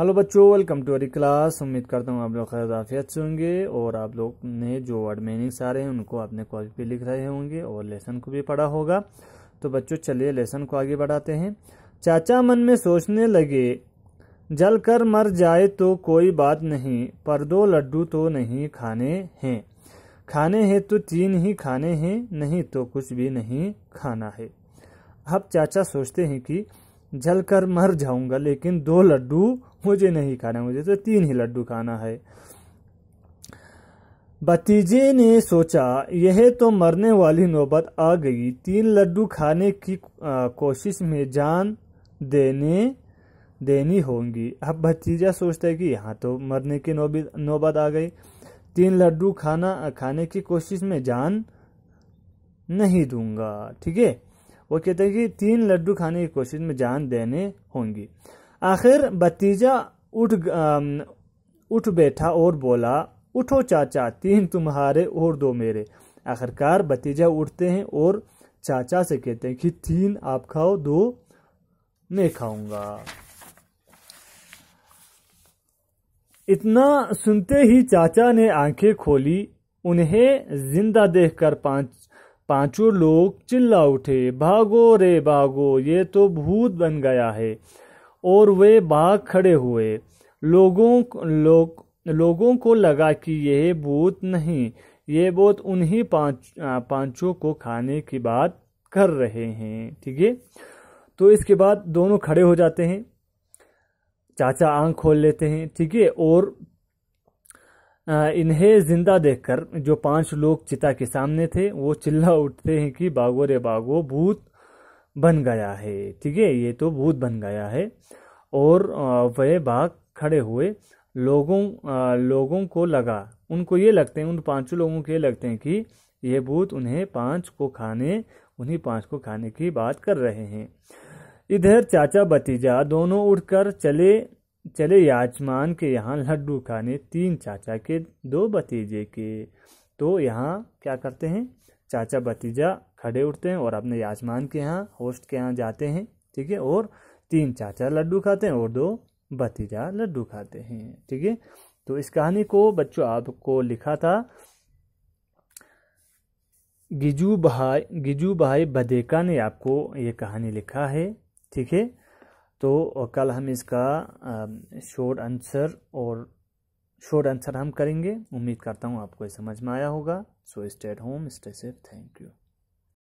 hello बच्चों welcome to अरी class उम्मीद करता हूँ आप लोग खैर आफियत से होंगे और आप लोग ने जो वर्ड मीनिंग्स आ रहे हैं उनको आपने कॉपी पे लिख रहे होंगे और लेसन को भी पढ़ा होगा तो बच्चों चलिए लेसन को आगे बढ़ाते हैं चाचा मन में सोचने लगे जल कर मर जाए तो कोई बात नहीं पर दो लड्डू तो नहीं खाने हैं खाने हैं तो तीन ही खाने हैं नहीं तो कुछ भी नहीं खाना है अब चाचा सोचते हैं कि जल कर मर जाऊंगा लेकिन दो लड्डू मुझे नहीं खाना मुझे तो तीन ही लड्डू खाना है भतीजे ने सोचा यह तो मरने वाली नौबत आ गई तीन लड्डू खाने की कोशिश में जान देने देनी होगी अब भतीजा सोचता है कि यहाँ तो मरने की नौबत नौबत आ गई तीन लड्डू खाना खाने की कोशिश में जान नहीं दूंगा ठीक है वो कहते हैं कि तीन लड्डू खाने की कोशिश में जान देने होंगी आखिर भतीजा उठ उठ बैठा और बोला उठो चाचा तीन तुम्हारे और दो मेरे आखिरकार भतीजा उठते हैं और चाचा से कहते हैं कि तीन आप खाओ दो मैं खाऊंगा इतना सुनते ही चाचा ने आंखें खोली उन्हें जिंदा देखकर पांच पांचों लोग चिल्ला उठे भागो रे भागो ये तो भूत बन गया है और वे बाघ खड़े हुए लोगों लोग लोगों को लगा कि यह भूत नहीं ये भूत उन्हीं पांच पांचों को खाने की बात कर रहे हैं ठीक है तो इसके बाद दोनों खड़े हो जाते हैं चाचा आंख खोल लेते हैं ठीक है और इन्हें जिंदा देखकर जो पांच लोग चिता के सामने थे वो चिल्ला उठते हैं कि बागो रे बागो भूत बन गया है ठीक है ये तो भूत बन गया है और वह बाघ खड़े हुए लोगों लोगों को लगा उनको ये लगते हैं उन पांचों लोगों को ये लगते हैं कि ये भूत उन्हें पांच को खाने उन्हीं पांच को खाने की बात कर रहे हैं इधर चाचा भतीजा दोनों उठकर चले चले याजमान के यहाँ लड्डू खाने तीन चाचा के दो भतीजे के तो यहाँ क्या करते हैं चाचा भतीजा खड़े उठते हैं और अपने याजमान के यहाँ होस्ट के यहाँ जाते हैं ठीक है और तीन चाचा लड्डू खाते हैं और दो भतीजा लड्डू खाते हैं ठीक है तो इस कहानी को बच्चों आपको लिखा था गिजू भाई गिजू भाई बदेका ने आपको ये कहानी लिखा है ठीक है तो कल हम इसका शॉर्ट आंसर और शोर आंसर हम करेंगे उम्मीद करता हूँ आपको समझ में आया होगा so state home stay safe thank you